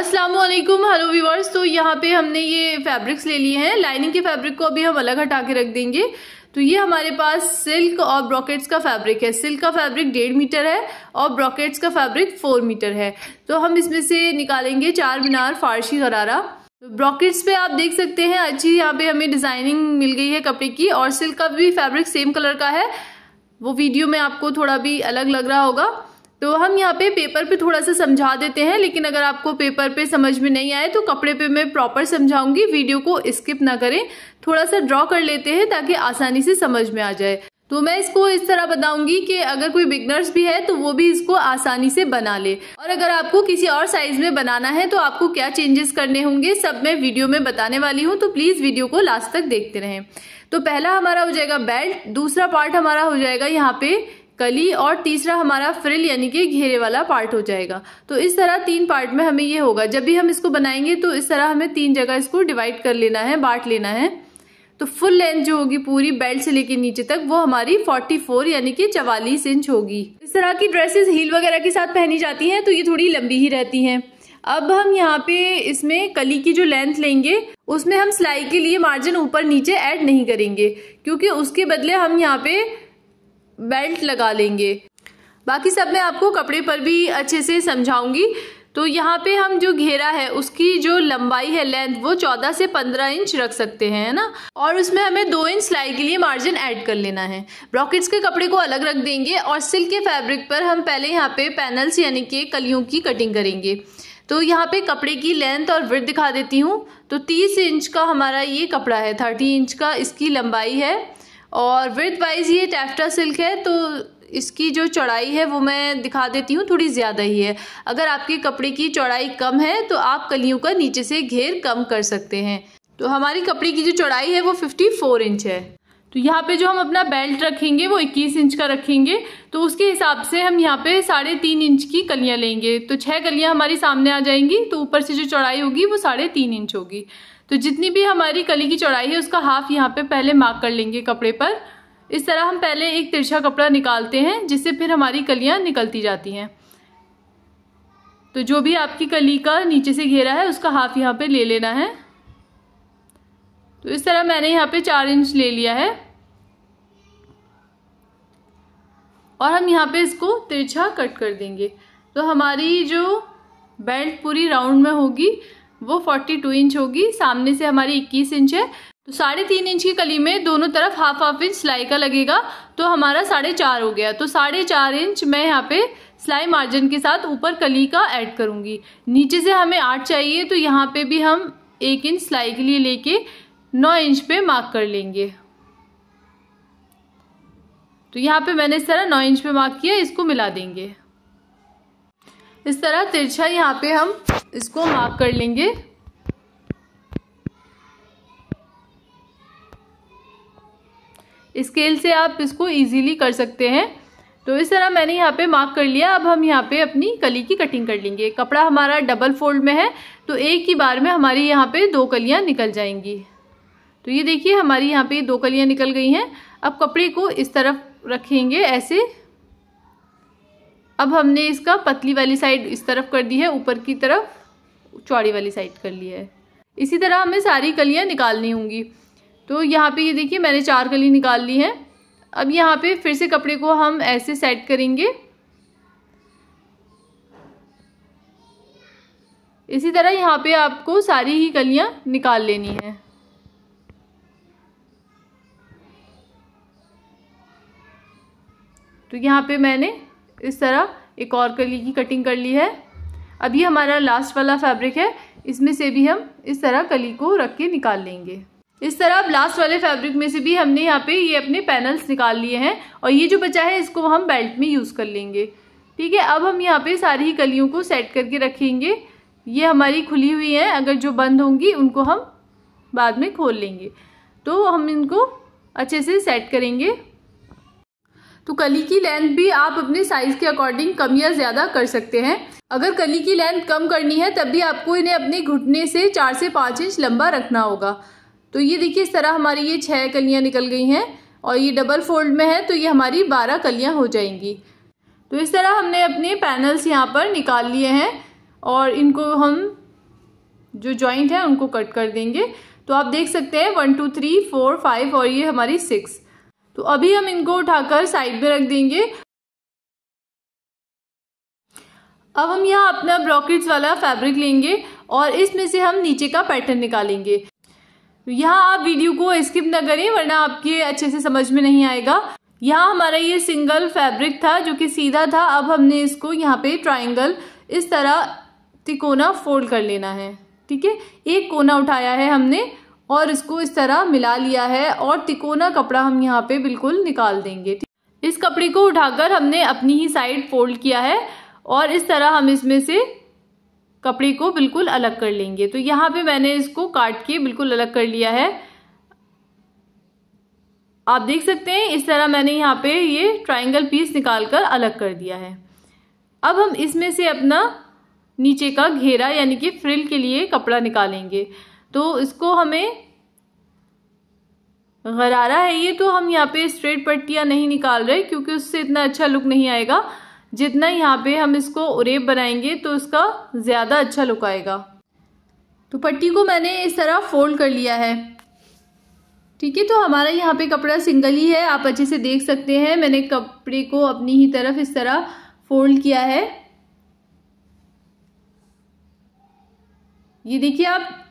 Aslam hello viewers तो यहाँ पे हमने ये फैब्रिक्स ले लिए हैं लाइनिंग के फैब्रिक को अभी हम अलग हटा के रख देंगे तो ये हमारे पास सिल्क और ब्रॉकेट्स का फैब्रिक है सिल्क का फैब्रिक डेढ़ मीटर है और ब्रॉकेट्स का फैब्रिक फोर मीटर है तो हम इसमें से निकालेंगे चार मीनार फारसी गरारा तो ब्रॉकेट्स पे आप देख सकते हैं अच्छी यहाँ पे हमें डिज़ाइनिंग मिल गई है कपड़े की और सिल्क का भी फैब्रिक सेम कलर का है वो वीडियो में आपको थोड़ा भी अलग लग रहा होगा तो हम यहाँ पे पेपर पे थोड़ा सा समझा देते हैं लेकिन अगर आपको पेपर पे समझ में नहीं आए तो कपड़े पे मैं प्रॉपर समझाऊंगी वीडियो को स्किप ना करें थोड़ा सा ड्रॉ कर लेते हैं ताकि आसानी से समझ में आ जाए तो मैं इसको इस तरह बताऊंगी कि अगर कोई बिगनर्स भी है तो वो भी इसको आसानी से बना ले और अगर आपको किसी और साइज में बनाना है तो आपको क्या चेंजेस करने होंगे सब मैं वीडियो में बताने वाली हूँ तो प्लीज़ वीडियो को लास्ट तक देखते रहें तो पहला हमारा हो जाएगा बेल्ट दूसरा पार्ट हमारा हो जाएगा यहाँ पे कली और तीसरा हमारा फ्रिल यानी कि घेरे वाला पार्ट हो जाएगा तो इस तरह तीन पार्ट में हमें ये होगा जब भी हम इसको बनाएंगे तो इस तरह हमें तीन जगह इसको डिवाइड कर लेना है बांट लेना है तो फुल लेंथ जो होगी पूरी बेल्ट से लेके नीचे तक वो हमारी 44 यानी कि चवालीस इंच होगी इस तरह की ड्रेसेस हील वगैरह के साथ पहनी जाती हैं तो ये थोड़ी लंबी ही रहती हैं अब हम यहाँ पे इसमें कली की जो लेंथ लेंगे उसमें हम सिलाई के लिए मार्जिन ऊपर नीचे ऐड नहीं करेंगे क्योंकि उसके बदले हम यहाँ पे बेल्ट लगा लेंगे बाकी सब मैं आपको कपड़े पर भी अच्छे से समझाऊंगी तो यहाँ पे हम जो घेरा है उसकी जो लंबाई है लेंथ वो 14 से 15 इंच रख सकते हैं है ना और उसमें हमें दो इंच सिलाई के लिए मार्जिन ऐड कर लेना है ब्रॉकेट्स के कपड़े को अलग रख देंगे और सिल्क के फैब्रिक पर हम पहले यहाँ पे पैनल्स यानी कि कलियों की कटिंग करेंगे तो यहाँ पे कपड़े की लेंथ और वृद्ध दिखा देती हूँ तो तीस इंच का हमारा ये कपड़ा है थर्टी इंच का इसकी लंबाई है और विथ वाइज ये टैफ्टा सिल्क है तो इसकी जो चौड़ाई है वो मैं दिखा देती हूँ थोड़ी ज़्यादा ही है अगर आपके कपड़े की चौड़ाई कम है तो आप कलियों का नीचे से घेर कम कर सकते हैं तो हमारी कपड़े की जो चौड़ाई है वो फिफ्टी फोर इंच है तो यहाँ पे जो हम अपना बेल्ट रखेंगे वो 21 इंच का रखेंगे तो उसके हिसाब से हम यहाँ पे साढ़े तीन इंच की कलियाँ लेंगे तो छः कलियाँ हमारी सामने आ जाएंगी तो ऊपर से जो चौड़ाई होगी वो साढ़े तीन इंच होगी तो जितनी भी हमारी कली की चौड़ाई है उसका हाफ यहाँ पे पहले मार्क कर लेंगे कपड़े पर इस तरह हम पहले एक तिरछा कपड़ा निकालते हैं जिससे फिर हमारी कलियाँ निकलती जाती हैं तो जो भी आपकी कली का नीचे से घेरा है उसका हाफ यहाँ पे ले लेना है तो इस तरह मैंने यहाँ पे चार इंच ले लिया है और हम यहाँ पे इसको तिरछा कट कर देंगे तो हमारी जो बेल्ट पूरी राउंड में होगी वो फोर्टी टू इंच होगी सामने से हमारी इक्कीस इंच है तो साढ़े तीन इंच की कली में दोनों तरफ हाफ हाफ इंच सिलाई का लगेगा तो हमारा साढ़े चार हो गया तो साढ़े चार इंच मैं यहाँ पे सिलाई मार्जिन के साथ ऊपर कली का ऐड करूँगी नीचे से हमें आठ चाहिए तो यहाँ पे भी हम एक इंच सिलाई के लिए लेके नौ इंच पे मार्क कर लेंगे तो यहाँ पे मैंने इस तरह नौ इंच पे मार्क किया इसको मिला देंगे इस तरह तिरछा यहाँ पे हम इसको मार्क कर लेंगे स्केल से आप इसको इजीली कर सकते हैं तो इस तरह मैंने यहाँ पे मार्क कर लिया अब हम यहाँ पे अपनी कली की कटिंग कर लेंगे कपड़ा हमारा डबल फोल्ड में है तो एक ही बार में हमारी यहाँ पे दो कलियाँ निकल जाएंगी तो ये देखिए हमारी यहाँ पे दो कलियाँ निकल गई हैं अब कपड़े को इस तरफ रखेंगे ऐसे अब हमने इसका पतली वाली साइड इस तरफ कर दी है ऊपर की तरफ चौड़ी वाली साइड कर ली है इसी तरह हमें सारी कलियाँ निकालनी होंगी तो यहाँ पे ये देखिए मैंने चार कली निकाल ली हैं अब यहाँ पे फिर से कपड़े को हम ऐसे सेट करेंगे इसी तरह यहाँ पे आपको सारी ही कलियाँ निकाल लेनी है तो यहाँ पे मैंने तो इस तरह एक और कली की कटिंग कर ली है अभी हमारा लास्ट वाला फैब्रिक है इसमें से भी हम इस तरह कली को रख के निकाल लेंगे इस तरह अब लास्ट वाले फैब्रिक में से भी हमने यहाँ पे ये अपने पैनल्स निकाल लिए हैं और ये जो बचा है इसको हम बेल्ट में यूज़ कर लेंगे ठीक है अब हम यहाँ पे सारी ही कलियों को सेट करके रखेंगे ये हमारी खुली हुई हैं अगर जो बंद होंगी उनको हम बाद में खोल लेंगे तो हम इनको अच्छे से सेट करेंगे तो कली की लेंथ भी आप अपने साइज़ के अकॉर्डिंग कम या ज़्यादा कर सकते हैं अगर कली की लेंथ कम करनी है तब भी आपको इन्हें अपने घुटने से चार से पाँच इंच लंबा रखना होगा तो ये देखिए इस तरह हमारी ये छः कलियाँ निकल गई हैं और ये डबल फोल्ड में है तो ये हमारी बारह कलियाँ हो जाएंगी तो इस तरह हमने अपने पैनल्स यहाँ पर निकाल लिए हैं और इनको हम जो जॉइंट है उनको कट कर देंगे तो आप देख सकते हैं one two three four five और ये हमारी सिक्स तो अभी हम इनको उठाकर साइड में रख देंगे अब हम यहाँ अपना ब्रॉकेट्स वाला फैब्रिक लेंगे और इसमें से हम नीचे का पैटर्न निकालेंगे यहाँ आप वीडियो को स्किप ना करें वरना आपके अच्छे से समझ में नहीं आएगा यहाँ हमारा ये सिंगल फैब्रिक था जो कि सीधा था अब हमने इसको यहाँ पे ट्राइंगल इस तरह तिकोना फोल्ड कर लेना है ठीक है एक कोना उठाया है हमने और इसको इस तरह मिला लिया है और तिकोना कपड़ा हम यहाँ पे बिल्कुल निकाल देंगे इस कपड़े को उठाकर हमने अपनी ही साइड फोल्ड किया है और इस तरह हम इसमें से कपड़े को बिल्कुल अलग कर लेंगे तो यहाँ पे मैंने इसको काट के बिल्कुल अलग कर लिया है आप देख सकते हैं इस तरह मैंने यहाँ पे ये ट्राइंगल पीस निकाल कर अलग कर दिया है अब हम इसमें से अपना नीचे का घेरा यानी कि फ्रिल के लिए कपड़ा निकालेंगे तो इसको हमें गरारा है ये तो हम यहाँ पे स्ट्रेट पट्टियाँ नहीं निकाल रहे क्योंकि उससे इतना अच्छा लुक नहीं आएगा जितना यहाँ पे हम इसको उरेब बनाएंगे तो उसका ज़्यादा अच्छा लुक आएगा तो पट्टी को मैंने इस तरह फोल्ड कर लिया है ठीक है तो हमारा यहाँ पे कपड़ा सिंगल ही है आप अच्छे से देख सकते हैं मैंने कपड़े को अपनी ही तरफ इस तरह फोल्ड किया है ये देखिए आप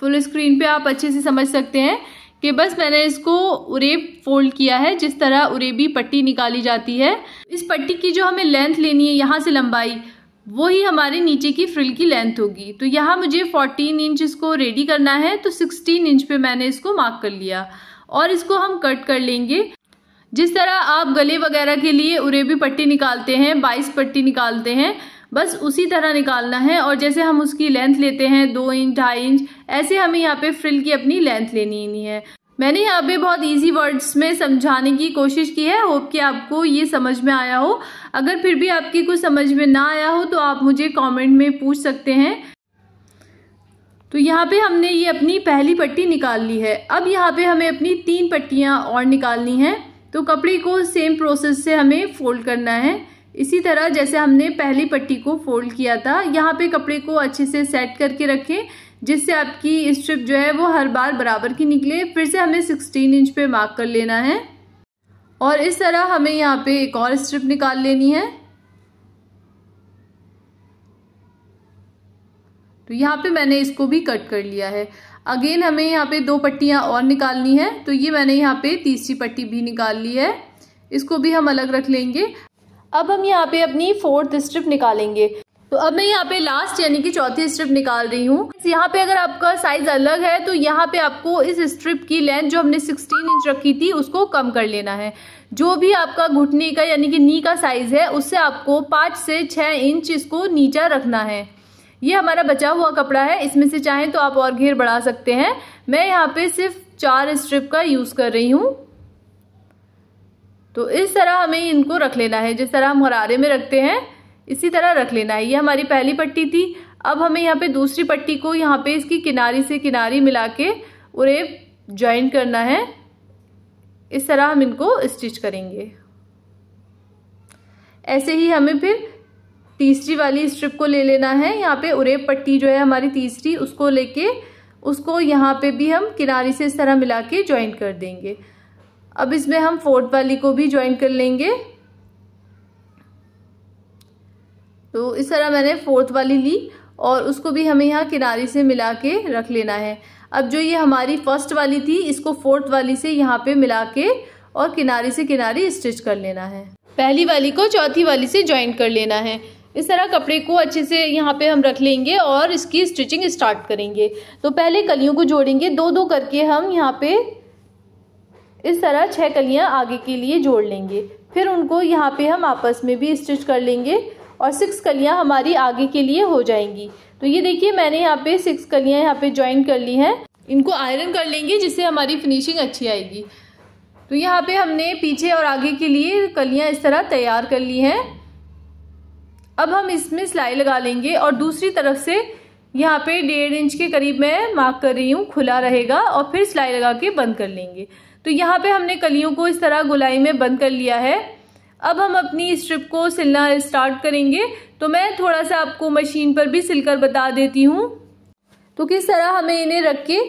फुल स्क्रीन पे आप अच्छे से समझ सकते हैं कि बस मैंने इसको उरेब फोल्ड किया है जिस तरह उरेबी पट्टी निकाली जाती है इस पट्टी की जो हमें लेंथ लेनी है यहाँ से लंबाई वो ही हमारे नीचे की फ्रिल की लेंथ होगी तो यहाँ मुझे 14 इंच इसको रेडी करना है तो 16 इंच पे मैंने इसको मार्क कर लिया और इसको हम कट कर लेंगे जिस तरह आप गले वगैरह के लिए उरेबी पट्टी निकालते हैं बाईस पट्टी निकालते हैं बस उसी तरह निकालना है और जैसे हम उसकी लेंथ लेते हैं दो इंच ढाई इंच ऐसे हमें यहाँ पे फ्रिल की अपनी लेंथ लेनी है मैंने यहाँ पे बहुत इजी वर्ड्स में समझाने की कोशिश की है होप कि आपको ये समझ में आया हो अगर फिर भी आपकी कुछ समझ में ना आया हो तो आप मुझे कमेंट में पूछ सकते हैं तो यहाँ पे हमने ये अपनी पहली पट्टी निकाल ली है अब यहाँ पे हमें अपनी तीन पट्टियाँ और निकालनी हैं तो कपड़े को सेम प्रोसेस से हमें फोल्ड करना है इसी तरह जैसे हमने पहली पट्टी को फोल्ड किया था यहाँ पे कपड़े को अच्छे से सेट करके रखें जिससे आपकी स्ट्रिप जो है वो हर बार बराबर की निकले फिर से हमें 16 इंच पे मार्क कर लेना है और इस तरह हमें यहाँ पे एक और स्ट्रिप निकाल लेनी है तो यहाँ पे मैंने इसको भी कट कर लिया है अगेन हमें यहाँ पे दो पट्टियाँ और निकालनी है तो ये मैंने यहाँ पे तीसरी पट्टी भी निकाल ली है इसको भी हम अलग रख लेंगे अब हम यहाँ पे अपनी फोर्थ स्ट्रिप निकालेंगे तो अब मैं यहाँ पे लास्ट यानी कि चौथी स्ट्रिप निकाल रही हूँ यहाँ पे अगर आपका साइज अलग है तो यहाँ पे आपको इस स्ट्रिप की लेंथ जो हमने 16 इंच रखी थी उसको कम कर लेना है जो भी आपका घुटने का यानी कि नी का साइज है उससे आपको पाँच से छः इंच इसको नीचा रखना है ये हमारा बचा हुआ कपड़ा है इसमें से चाहें तो आप और घेर बढ़ा सकते हैं मैं यहाँ पे सिर्फ चार स्ट्रिप का यूज़ कर रही हूँ तो इस तरह हमें इनको रख लेना है जिस तरह हम हरारे में रखते हैं इसी तरह रख लेना है ये हमारी पहली पट्टी थी अब हमें यहाँ पे दूसरी पट्टी को यहाँ पे इसकी किनारी से किनारी मिला के उरेब ज्वाइन करना है इस तरह हम इनको स्टिच करेंगे ऐसे ही हमें फिर तीसरी वाली स्ट्रिप को ले लेना है यहाँ पे उरेब पट्टी जो है हमारी तीसरी उसको लेके उसको यहाँ पे भी हम किनारी से इस तरह मिला के ज्वाइन कर देंगे अब इसमें हम फोर्थ वाली को भी ज्वाइन कर लेंगे तो इस तरह मैंने फोर्थ वाली ली और उसको भी हमें यहाँ किनारे से मिला के रख लेना है अब जो ये हमारी फर्स्ट वाली थी इसको फोर्थ वाली से यहाँ पे मिला के और किनारे से किनारे स्टिच कर लेना है पहली वाली को चौथी वाली से ज्वाइन कर लेना है इस तरह कपड़े को अच्छे से यहाँ पे हम रख लेंगे और इसकी स्टिचिंग स्टार्ट करेंगे तो पहले कलियों को जोड़ेंगे दो दो करके हम यहाँ पे इस तरह छह कलियां आगे के लिए जोड़ लेंगे फिर उनको यहाँ पे हम आपस में भी स्टिच कर लेंगे और सिक्स कलियां हमारी आगे के लिए हो जाएंगी तो ये देखिए मैंने यहाँ पे सिक्स कलियां यहाँ पे ज्वाइन कर ली हैं इनको आयरन कर लेंगे जिससे हमारी फिनिशिंग अच्छी आएगी तो यहाँ पे हमने पीछे और आगे के लिए कलियाँ इस तरह तैयार कर ली हैं अब हम इसमें सिलाई लगा लेंगे और दूसरी तरफ से यहाँ पे डेढ़ इंच के करीब मैं मार्क कर रही हूँ खुला रहेगा और फिर सिलाई लगा के बंद कर लेंगे तो यहाँ पे हमने कलियों को इस तरह गुलाई में बंद कर लिया है अब हम अपनी स्ट्रिप को सिलना स्टार्ट करेंगे तो मैं थोड़ा सा आपको मशीन पर भी सिलकर बता देती हूँ तो किस तरह हमें इन्हें रख के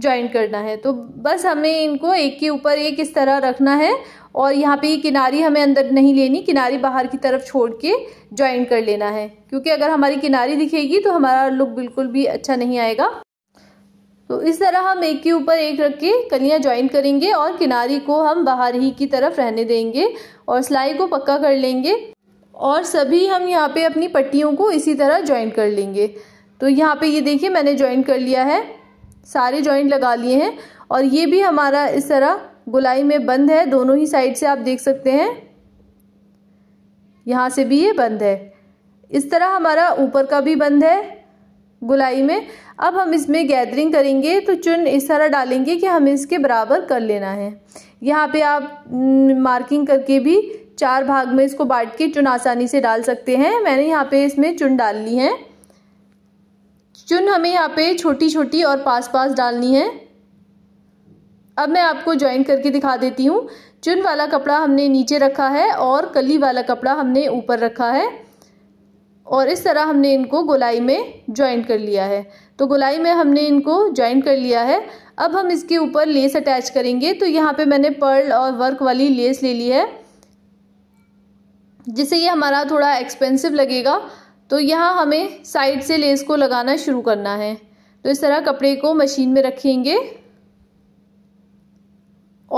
ज्वाइन करना है तो बस हमें इनको एक के ऊपर एक इस तरह रखना है और यहाँ पे ये किनारी हमें अंदर नहीं लेनी किनारी बाहर की तरफ छोड़ के ज्वाइन कर लेना है क्योंकि अगर हमारी किनारी दिखेगी तो हमारा लुक बिल्कुल भी अच्छा नहीं आएगा तो इस तरह हम एक के ऊपर एक रख के कलियाँ ज्वाइन करेंगे और किनारी को हम बाहर ही की तरफ रहने देंगे और सिलाई को पक्का कर लेंगे और सभी हम यहाँ पे अपनी पट्टियों को इसी तरह ज्वाइन कर लेंगे तो यहाँ पे ये देखिए मैंने ज्वाइन कर लिया है सारे ज्वाइंट लगा लिए हैं और ये भी हमारा इस तरह गुलाई में बंद है दोनों ही साइड से आप देख सकते हैं यहाँ से भी ये बंद है इस तरह हमारा ऊपर का भी बंद है गुलाई में अब हम इसमें गैदरिंग करेंगे तो चुन इस तरह डालेंगे कि हमें इसके बराबर कर लेना है यहाँ पे आप मार्किंग हम्म, करके भी चार भाग में इसको बांट के चुन आसानी से डाल सकते हैं मैंने यहाँ पे इसमें चुन डाल ली है चुन हमें यहाँ पे छोटी छोटी और पास पास डालनी है अब मैं आपको ज्वाइन करके दिखा देती हूँ चुन वाला कपड़ा हमने नीचे रखा है और कली वाला कपड़ा हमने ऊपर रखा है और इस तरह हमने इनको गोलाई में जॉइंट कर लिया है तो गोलाई में हमने इनको जॉइंट कर लिया है अब हम इसके ऊपर लेस अटैच करेंगे तो यहाँ पे मैंने पर्ल और वर्क वाली लेस ले ली है जिससे ये हमारा थोड़ा एक्सपेंसिव लगेगा तो यहाँ हमें साइड से लेस को लगाना शुरू करना है तो इस तरह कपड़े को मशीन में रखेंगे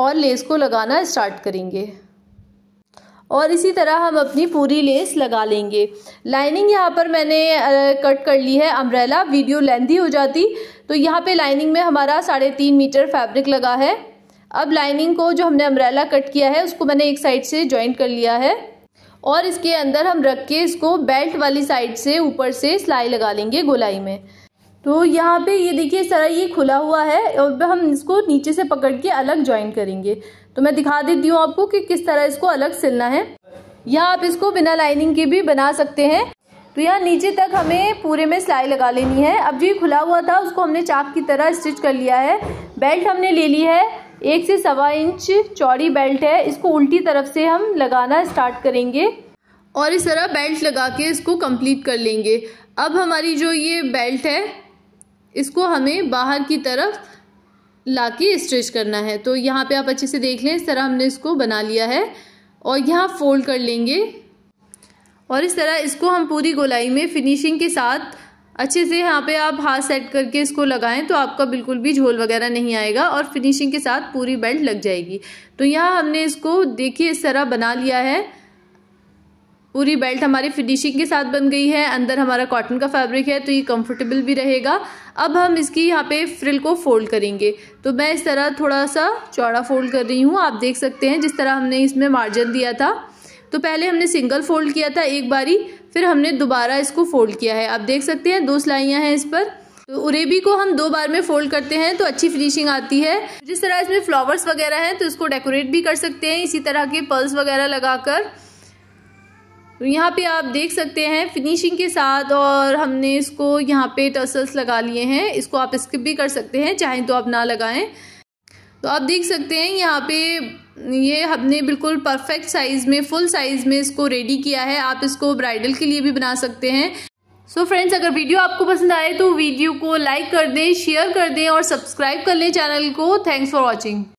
और लेस को लगाना स्टार्ट करेंगे और इसी तरह हम अपनी पूरी लेस लगा लेंगे लाइनिंग यहाँ पर मैंने कट कर ली है अम्ब्रेला वीडियो लेंथी हो जाती तो यहाँ पे लाइनिंग में हमारा साढ़े तीन मीटर फैब्रिक लगा है अब लाइनिंग को जो हमने अम्ब्रेला कट किया है उसको मैंने एक साइड से जॉइंट कर लिया है और इसके अंदर हम रख के इसको बेल्ट वाली साइड से ऊपर से सिलाई लगा लेंगे गोलाई में तो यहाँ पे ये देखिए सरा ये खुला हुआ है और हम इसको नीचे से पकड़ के अलग ज्वाइन करेंगे तो मैं दिखा देती हूँ आपको कि किस तरह इसको अलग सिलना है या आप इसको बिना लाइनिंग के भी बना सकते हैं तो यहाँ नीचे तक हमें पूरे में सिलाई लगा लेनी है अब जो खुला हुआ था उसको हमने चाक की तरह स्टिच कर लिया है बेल्ट हमने ले ली है एक से सवा इंच चौड़ी बेल्ट है इसको उल्टी तरफ से हम लगाना स्टार्ट करेंगे और इस तरह बेल्ट लगा के इसको कंप्लीट कर लेंगे अब हमारी जो ये बेल्ट है इसको हमें बाहर की तरफ ला के स्ट्रेच करना है तो यहाँ पे आप अच्छे से देख लें इस तरह हमने इसको बना लिया है और यहाँ फोल्ड कर लेंगे और इस तरह इसको हम पूरी गोलाई में फिनिशिंग के साथ अच्छे से यहाँ पे आप हाथ सेट करके इसको लगाएं तो आपका बिल्कुल भी झोल वगैरह नहीं आएगा और फिनिशिंग के साथ पूरी बेल्ट लग जाएगी तो यहाँ हमने इसको देखिए इस तरह बना लिया है पूरी बेल्ट हमारी फिनिशिंग के साथ बन गई है अंदर हमारा कॉटन का फैब्रिक है तो ये कंफर्टेबल भी रहेगा अब हम इसकी यहाँ पे फ्रिल को फोल्ड करेंगे तो मैं इस तरह थोड़ा सा चौड़ा फोल्ड कर रही हूँ आप देख सकते हैं जिस तरह हमने इसमें मार्जिन दिया था तो पहले हमने सिंगल फोल्ड किया था एक बारी फिर हमने दोबारा इसको फोल्ड किया है आप देख सकते हैं दो सिलाइयाँ हैं इस पर तो उरेबी को हम दो बार में फोल्ड करते हैं तो अच्छी फिनिशिंग आती है जिस तरह इसमें फ्लावर्स वगैरह हैं तो इसको डेकोरेट भी कर सकते हैं इसी तरह के पर्ल्स वगैरह लगाकर तो यहाँ पे आप देख सकते हैं फिनिशिंग के साथ और हमने इसको यहाँ पे टसल्स लगा लिए हैं इसको आप स्किप भी कर सकते हैं चाहें तो आप ना लगाएं तो आप देख सकते हैं यहाँ पे ये हमने बिल्कुल परफेक्ट साइज़ में फुल साइज़ में इसको रेडी किया है आप इसको ब्राइडल के लिए भी बना सकते हैं सो so फ्रेंड्स अगर वीडियो आपको पसंद आए तो वीडियो को लाइक कर दें शेयर कर दें और सब्सक्राइब कर लें चैनल को थैंक्स फॉर वॉचिंग